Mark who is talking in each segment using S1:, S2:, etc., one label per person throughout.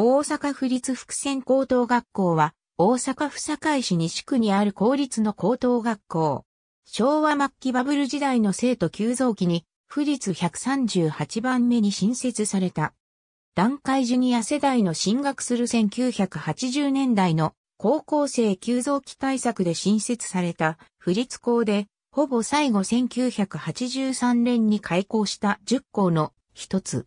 S1: 大阪府立福線高等学校は、大阪府堺市西区にある公立の高等学校。昭和末期バブル時代の生徒急増期に、府立138番目に新設された。段階ジュニア世代の進学する1980年代の高校生急増期対策で新設された府立校で、ほぼ最後1983年に開校した10校の一つ。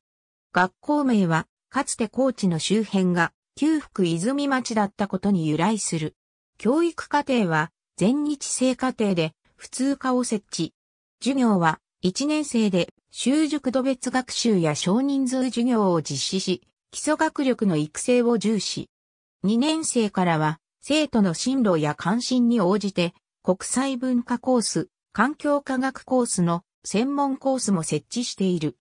S1: 学校名はかつて高知の周辺が旧福泉町だったことに由来する。教育課程は全日制課程で普通科を設置。授業は1年生で習熟度別学習や少人数授業を実施し、基礎学力の育成を重視。2年生からは生徒の進路や関心に応じて国際文化コース、環境科学コースの専門コースも設置している。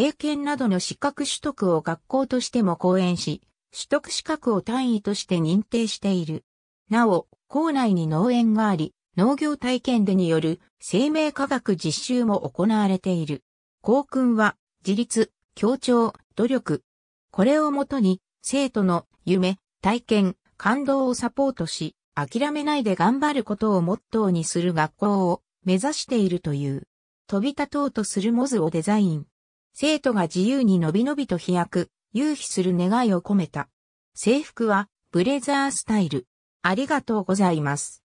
S1: 英検などの資格取得を学校としても講演し、取得資格を単位として認定している。なお、校内に農園があり、農業体験でによる生命科学実習も行われている。校訓は、自立、協調、努力。これをもとに、生徒の夢、体験、感動をサポートし、諦めないで頑張ることをモットーにする学校を目指しているという。飛び立とうとするモズをデザイン。生徒が自由にのびのびと飛躍、遊飛する願いを込めた。制服は、ブレザースタイル。ありがとうございます。